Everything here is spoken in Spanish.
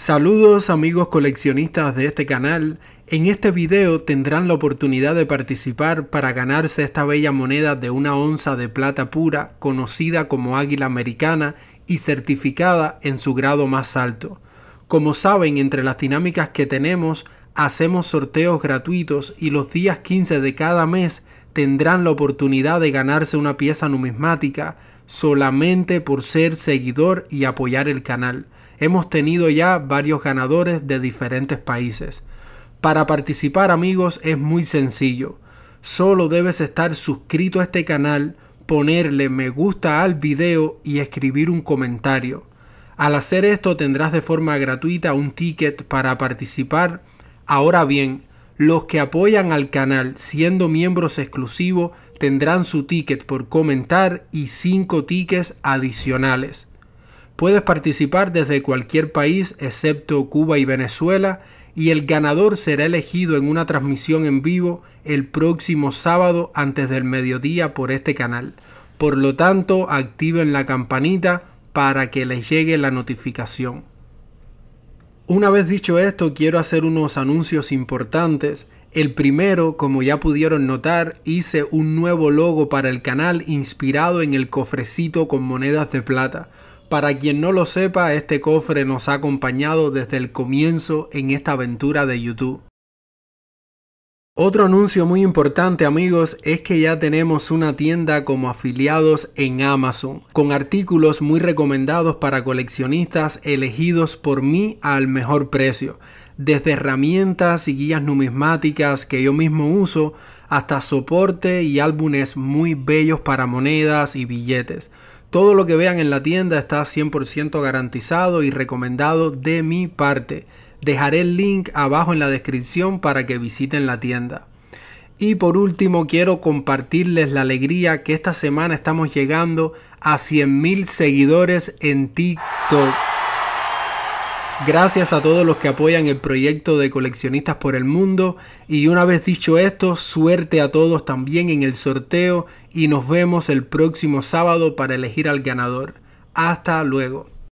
Saludos amigos coleccionistas de este canal, en este video tendrán la oportunidad de participar para ganarse esta bella moneda de una onza de plata pura conocida como águila americana y certificada en su grado más alto. Como saben, entre las dinámicas que tenemos, hacemos sorteos gratuitos y los días 15 de cada mes tendrán la oportunidad de ganarse una pieza numismática, solamente por ser seguidor y apoyar el canal. Hemos tenido ya varios ganadores de diferentes países. Para participar amigos es muy sencillo. Solo debes estar suscrito a este canal, ponerle me gusta al video y escribir un comentario. Al hacer esto tendrás de forma gratuita un ticket para participar. Ahora bien, los que apoyan al canal siendo miembros exclusivos tendrán su ticket por comentar y 5 tickets adicionales. Puedes participar desde cualquier país excepto Cuba y Venezuela y el ganador será elegido en una transmisión en vivo el próximo sábado antes del mediodía por este canal. Por lo tanto, activen la campanita para que les llegue la notificación. Una vez dicho esto, quiero hacer unos anuncios importantes el primero, como ya pudieron notar, hice un nuevo logo para el canal inspirado en el cofrecito con monedas de plata. Para quien no lo sepa, este cofre nos ha acompañado desde el comienzo en esta aventura de YouTube. Otro anuncio muy importante amigos es que ya tenemos una tienda como afiliados en Amazon, con artículos muy recomendados para coleccionistas elegidos por mí al mejor precio desde herramientas y guías numismáticas que yo mismo uso hasta soporte y álbumes muy bellos para monedas y billetes. Todo lo que vean en la tienda está 100% garantizado y recomendado de mi parte. Dejaré el link abajo en la descripción para que visiten la tienda. Y por último quiero compartirles la alegría que esta semana estamos llegando a 100.000 seguidores en TikTok. Gracias a todos los que apoyan el proyecto de Coleccionistas por el Mundo y una vez dicho esto, suerte a todos también en el sorteo y nos vemos el próximo sábado para elegir al ganador. Hasta luego.